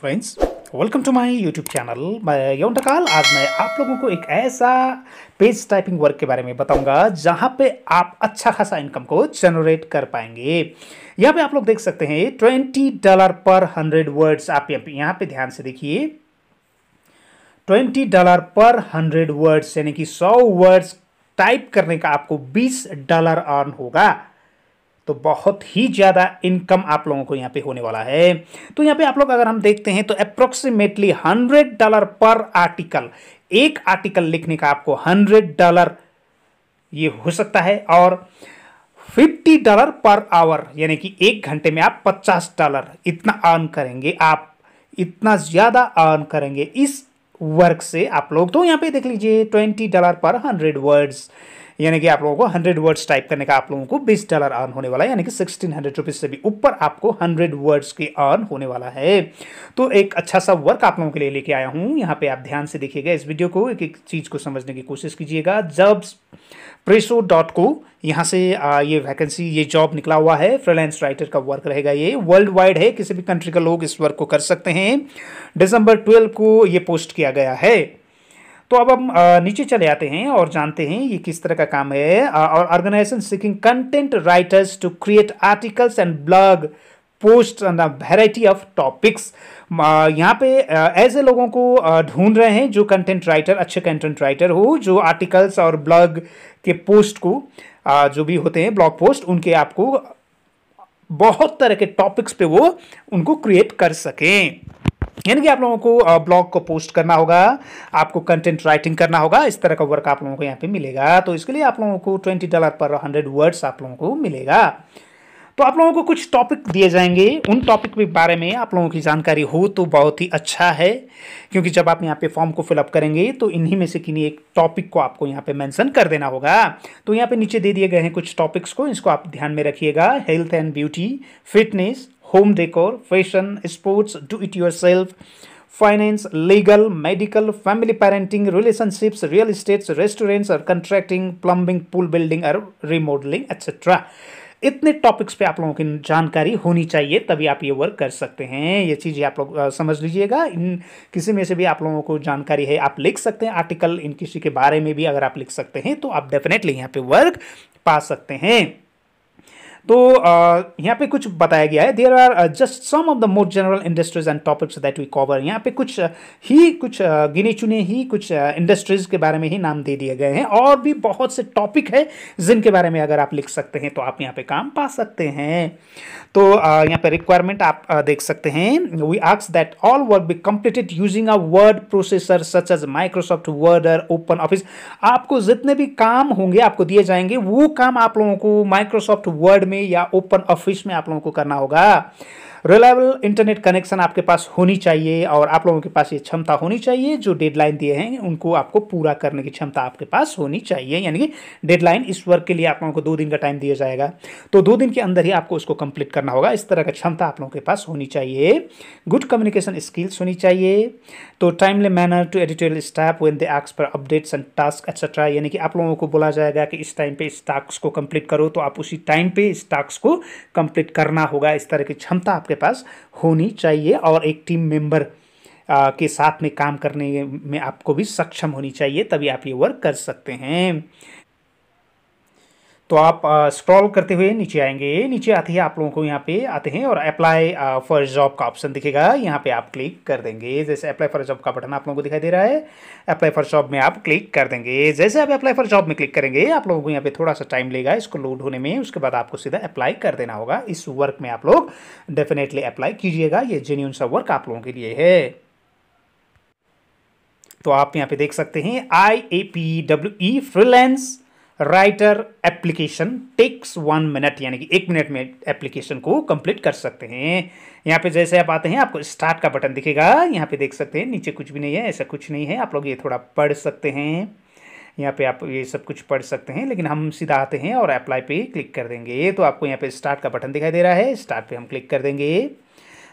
Friends welcome to my YouTube channel मैं यौन टकाल आज मैं आप लोगों को एक ऐसा पेज टाइपिंग वर्क के बारे में बताऊंगा जहां पे आप अच्छा खासा इनकम को जनरेट कर पाएंगे यहां पे आप लोग देख सकते हैं twenty dollar per hundred words आप यहां पे ध्यान से देखिए twenty dollar per hundred words यानी कि सौ वर्ड्स टाइप करने का आपको बीस डॉलर अर्न होगा तो बहुत ही ज़्यादा इनकम आप लोगों को यहाँ पे होने वाला है तो यहाँ पे आप लोग अगर हम देखते हैं तो approximately hundred dollar per article एक आर्टिकल लिखने का आपको हंड्रेड डॉलर ये हो सकता है और फिफ्टी डॉलर पर आवर यानी कि एक घंटे में आप पचास डॉलर इतना अर्न करेंगे आप इतना ज़्यादा अर्न करेंगे इस वर्क से आप लोग तो यहाँ पे देख लीजिए twenty dollar per hundred words यानी कि आप लोगों को हंड्रेड वर्ड्स टाइप करने का आप लोगों को बीस डॉलर अर्न होने वाला है यानी कि सिक्सटीन हंड्रेड रुपीज से भी ऊपर आपको हंड्रेड वर्ड्स की अर्न होने वाला है तो एक अच्छा सा वर्क आप लोगों के लिए लेके आया हूँ यहाँ पे आप ध्यान से देखिएगा इस वीडियो को एक एक चीज़ को समझने की कोशिश कीजिएगा जब प्रेसो डॉट को यहाँ से ये वैकेंसी ये जॉब निकला हुआ है फ्रीलांस राइटर का वर्क रहेगा ये वर्ल्ड वाइड है किसी भी कंट्री का लोग इस वर्क को कर सकते हैं दिसंबर ट्वेल्व को ये पोस्ट किया गया है तो अब हम नीचे चले आते हैं और जानते हैं ये किस तरह का काम है और organization seeking content writers to create articles and blog post on variety of topics यहाँ पे ऐसे लोगों को ढूंढ रहे हैं जो कंटेंट राइटर अच्छे कंटेंट राइटर हो जो आर्टिकल्स और ब्लॉग के पोस्ट को जो भी होते हैं ब्लॉग पोस्ट उनके आपको बहुत तरह के टॉपिक्स पे वो उनको क्रिएट कर सकें यानी कि आप लोगों को ब्लॉग को पोस्ट करना होगा आपको कंटेंट राइटिंग करना होगा इस तरह का वर्क आप लोगों को यहाँ पे मिलेगा तो इसके लिए आप लोगों को twenty dollar per hundred words आप लोगों को मिलेगा तो आप लोगों को कुछ टॉपिक दिए जाएंगे उन टॉपिक के बारे में आप लोगों की जानकारी हो तो बहुत ही अच्छा है क्योंकि जब आप यहाँ पे फॉर्म को फिलअप करेंगे तो इन्हीं में से किन्हीं एक टॉपिक को आपको यहाँ पे मेंशन कर देना होगा तो यहाँ पे नीचे दे दिए गए हैं कुछ टॉपिक्स को इसको आप ध्यान में रखिएगा health and beauty fitness home decor, fashion, sports, do it yourself, finance, legal, medical, family parenting, relationships, real estates, restaurants or contracting, plumbing, pool building और remodeling etc. इतने टॉपिक्स पे आप लोगों की जानकारी होनी चाहिए तभी आप ये वर्क कर सकते हैं ये चीज़ें आप लोग समझ लीजिएगा इन किसी में से भी आप लोगों को जानकारी है आप लिख सकते हैं आर्टिकल इन किसी के बारे में भी अगर आप लिख सकते हैं तो आप डेफिनेटली यहाँ पे वर्क पा सकते हैं तो यहाँ पे कुछ बताया गया है there are just some of the more general industries and topics that we cover यहाँ पे कुछ uh, ही कुछ uh, गिने चुने ही कुछ इंडस्ट्रीज uh, के बारे में ही नाम दे दिए गए हैं और भी बहुत से टॉपिक है जिनके बारे में अगर आप लिख सकते हैं तो आप यहाँ पे काम पा सकते हैं तो यहाँ पे रिक्वायरमेंट आप देख सकते हैं वी आक्स that all work be completed using a word processor such as Microsoft Word और ओपन ऑफिस आपको जितने भी काम होंगे आपको दिए जाएंगे वो काम आप लोगों को माइक्रोसॉफ्ट वर्ड में या ओपन ऑफिस में आप लोगों को करना होगा रिलायबल इंटरनेट कनेक्शन आपके पास होनी चाहिए और आप लोगों के पास ये क्षमता होनी चाहिए जो डेडलाइन दिए हैं उनको आपको पूरा करने की क्षमता आपके पास होनी चाहिए यानी कि डेडलाइन इस वर्क के लिए आप लोगों को दो दिन का टाइम दिया जाएगा तो दो दिन के अंदर ही आपको उसको कंप्लीट करना होगा इस तरह का क्षमता आप लोगों के पास होनी चाहिए गुड कम्युनिकेशन स्किल्स होनी चाहिए तो timely manner to editorial staff when they आक्स पर अपडेट्स एंड टास्क एक्सेट्रा यानी कि आप लोगों को बोला जाएगा कि इस टाइम पर इस टास्क को कंप्लीट करो तो आप उसी टाइम पर इस टास्क को कंप्लीट करना होगा इस तरह की क्षमता आप आपके पास होनी चाहिए और एक टीम मेंबर के साथ में काम करने में आपको भी सक्षम होनी चाहिए तभी आप ये वर्क कर सकते हैं तो आप स्क्रॉल करते हुए नीचे आएंगे नीचे आते ही आप लोगों को यहाँ पे आते हैं और अप्लाई फॉर जॉब का ऑप्शन दिखेगा यहाँ पे आप क्लिक कर देंगे जैसे अप्लाई फॉर जॉब का बटन आप लोगों को दिखाई दे रहा है अप्लाई फॉर जॉब में आप क्लिक कर देंगे जैसे आप अप्लाई फॉर जॉब में क्लिक करेंगे आप लोगों को यहाँ पे थोड़ा सा टाइम लेगा इसको लोड होने में उसके बाद आपको सीधा अप्लाई कर देना होगा इस वर्क में आप लोग डेफिनेटली अप्लाई कीजिएगा ये जेन्यून सा वर्क आप लोगों के लिए है तो आप यहाँ पे देख सकते हैं I A P W E freelance writer application takes one minute यानी कि एक मिनट में एप्लीकेशन को कंप्लीट कर सकते हैं यहाँ पे जैसे आप आते हैं आपको स्टार्ट का बटन दिखेगा यहाँ पे देख सकते हैं नीचे कुछ भी नहीं है ऐसा कुछ नहीं है आप लोग ये थोड़ा पढ़ सकते हैं यहाँ पे आप ये सब कुछ पढ़ सकते हैं लेकिन हम सीधा आते हैं और अप्लाई पे क्लिक कर देंगे तो आपको यहाँ पे स्टार्ट का बटन दिखाई दे रहा है स्टार्ट पे हम क्लिक कर देंगे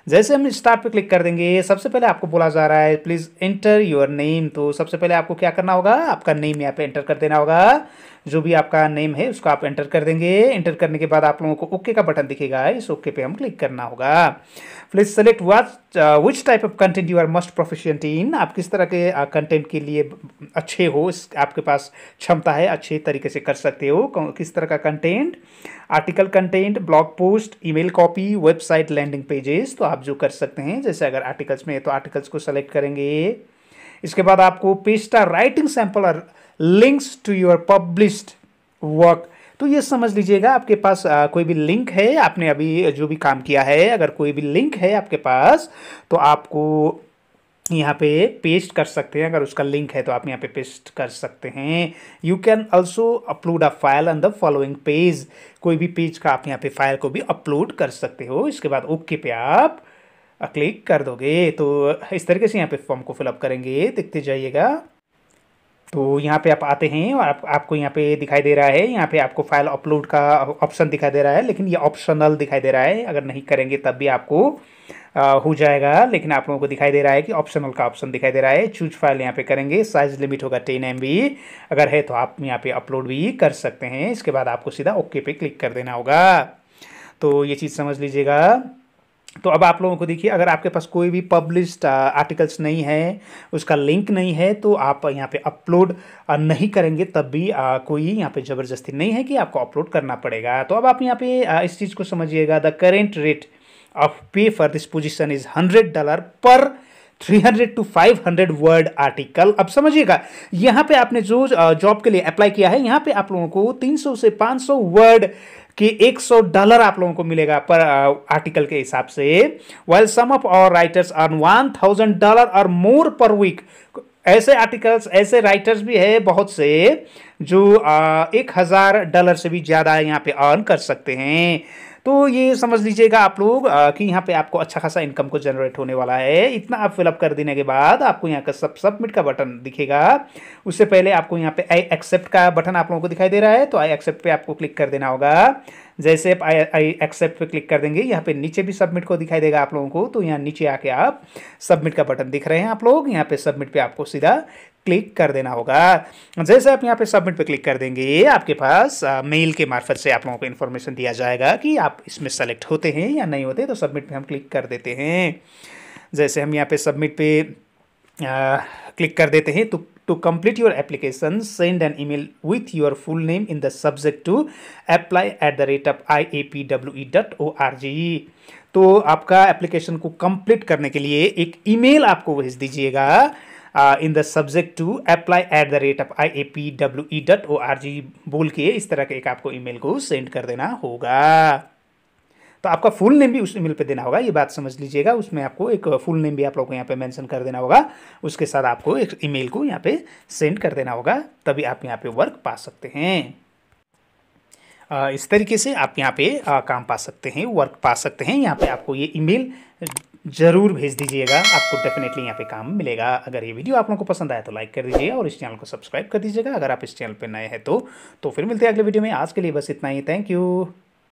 जैसे हम स्टार्ट पे क्लिक कर देंगे सबसे पहले आपको बोला जा रहा है प्लीज़ एंटर योर नेम तो सबसे पहले आपको क्या करना होगा आपका नेम यहाँ पे एंटर कर देना होगा जो भी आपका नेम है उसको आप एंटर कर देंगे एंटर करने के बाद आप लोगों को ओके का बटन दिखेगा इस ओके पे हम क्लिक करना होगा please select which which type of content you are most proficient in आप किस तरह के कंटेंट uh, के लिए अच्छे हो आपके पास क्षमता है अच्छे तरीके से कर सकते हो किस तरह का content article content blog post email copy website landing pages तो आप जो कर सकते हैं जैसे अगर आर्टिकल्स में है तो आर्टिकल्स को सेलेक्ट करेंगे इसके बाद आपको पेस्टा राइटिंग सैंपल और links to your published work तो ये समझ लीजिएगा आपके पास आ, कोई भी लिंक है आपने अभी जो भी काम किया है अगर कोई भी लिंक है आपके पास तो आपको यहाँ पे पेस्ट कर सकते हैं अगर उसका लिंक है तो आप यहाँ पे पेस्ट कर सकते हैं you can also upload a file on the following page कोई भी पेज का आप यहाँ पे फाइल को भी अपलोड कर सकते हो इसके बाद ओके पे आप क्लिक कर दोगे तो इस तरीके से यहाँ पे फॉर्म को फिलअप करेंगे देखते जाइएगा तो यहाँ पे आप आते हैं और आप, आपको यहाँ पे दिखाई दे रहा है यहाँ पे आपको फाइल अपलोड का ऑप्शन दिखाई दे रहा है लेकिन ये ऑप्शनल दिखाई दे रहा है अगर नहीं करेंगे तब भी आपको आ, हो जाएगा लेकिन आप लोगों को दिखाई दे रहा है कि ऑप्शनल का ऑप्शन दिखाई दे रहा है चूज फाइल यहाँ पे करेंगे साइज लिमिट होगा टेन एम अगर है तो आप यहाँ पे अपलोड भी कर सकते हैं इसके बाद आपको सीधा ओके पे क्लिक कर देना होगा तो ये चीज़ समझ लीजिएगा तो अब आप लोगों को देखिए अगर आपके पास कोई भी पब्लिश्ड आर्टिकल्स नहीं है उसका लिंक नहीं है तो आप यहाँ पे अपलोड नहीं करेंगे तब भी आ, कोई यहाँ पे ज़बरदस्ती नहीं है कि आपको अपलोड करना पड़ेगा तो अब आप यहाँ पे आ, इस चीज़ को समझिएगा the current rate of pay for this position is hundred dollar per 300 to five hundred word article अब समझिएगा यहाँ पे आपने जो जॉब के लिए अप्लाई किया है यहाँ पे आप लोगों को 300 से 500 वर्ड कि 100 डॉलर आप लोगों को मिलेगा पर आर्टिकल के हिसाब से well some of our writers earn one thousand dollar और मोर पर वीक ऐसे आर्टिकल्स ऐसे राइटर्स भी है बहुत से जो एक हज़ार डॉलर से भी ज़्यादा यहाँ पे अर्न कर सकते हैं तो ये समझ लीजिएगा आप लोग कि यहाँ पे आपको अच्छा खासा इनकम को जनरेट होने वाला है इतना आप फिलअप कर देने के बाद आपको यहाँ का सब सबमिट का बटन दिखेगा उससे पहले आपको यहाँ पे आई एक्सेप्ट का बटन आप लोगों को दिखाई दे रहा है तो आई एक्सेप्ट पे आपको क्लिक कर देना होगा जैसे आप आई आई एक्सेप्ट पे क्लिक कर देंगे यहाँ पे नीचे भी सबमिट को दिखाई देगा आप लोगों को तो यहाँ नीचे आके आप सबमिट का बटन दिख रहे हैं आप लोग यहाँ पे सबमिट पे आपको सीधा क्लिक कर देना होगा जैसे आप यहाँ पे सबमिट पे क्लिक कर देंगे आपके पास मेल के मार्फत से आप लोगों को इन्फॉर्मेशन दिया जाएगा कि आप इसमें सेलेक्ट होते हैं या नहीं होते तो सबमिट पे हम क्लिक कर देते हैं जैसे हम यहाँ पे सबमिट पे क्लिक कर देते हैं तो to complete your application send an email with your full name in the subject to apply at the rate of ji e तो आपका एप्लीकेशन को कंप्लीट करने के लिए एक ईमेल आपको भेज दीजिएगा uh, in the subject to apply at the rate of I A P W E dot O R G बोल के इस तरह के एक आपको ईमेल को सेंड कर देना होगा तो आपका फुल नेम भी उस ईमेल पे देना होगा ये बात समझ लीजिएगा उसमें आपको एक फुल नेम भी आप लोग को यहाँ पे मेंशन कर देना होगा उसके साथ आपको एक ईमेल को यहाँ पे सेंड कर देना होगा तभी आप यहाँ पे वर्क पा सकते हैं uh, इस तरीके से आप यहाँ पे uh, काम पा सकते हैं वर्क पा सकते हैं यहाँ पे आपको ये ईमेल ज़रूर भेज दीजिएगा आपको डेफिनेटली यहाँ पे काम मिलेगा अगर ये वीडियो आप लोगों को पसंद आया तो लाइक कर दीजिए और इस चैनल को सब्सक्राइब कर दीजिएगा अगर आप इस चैनल पर नए हैं तो तो फिर मिलते हैं अगले वीडियो में आज के लिए बस इतना ही थैंक यू